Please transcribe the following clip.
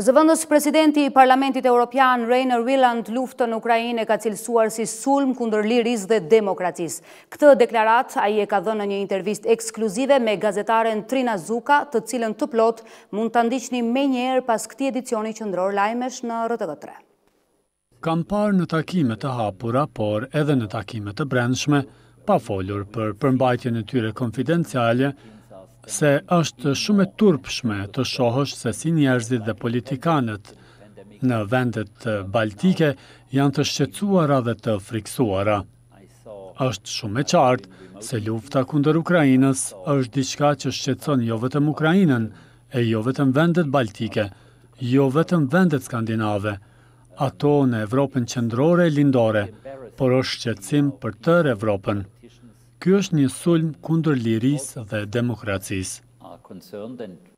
Zëvëndës presidenti i Parlamentit Europian, Rainer Willand, luftën në Ukrajin e ka cilësuar si sulm kundër liris dhe demokracis. Këtë deklarat, a i e ka dhënë një intervist ekskluzive me gazetaren Trina Zuka, të cilën të plot mund të ndishtë një me njerë pas këti edicioni që ndror lajmesh në RTV3. Kam parë në takimet të hapura, por edhe në takimet të brendshme, pa folur për përmbajtje në tyre konfidenciale, se është shumë e turpshme të shohësh se si njerëzit dhe politikanët në vendet baltike janë të shqetsuara dhe të friksuara. është shumë e qartë se lufta kunder Ukrajinës është diçka që shqetson jo vetëm Ukrajinën e jo vetëm vendet baltike, jo vetëm vendet Skandinave, ato në Evropën qëndrore e lindore, por është shqetsim për tërë Evropën. Ky është një sulm kundër lirisë dhe demokracisë.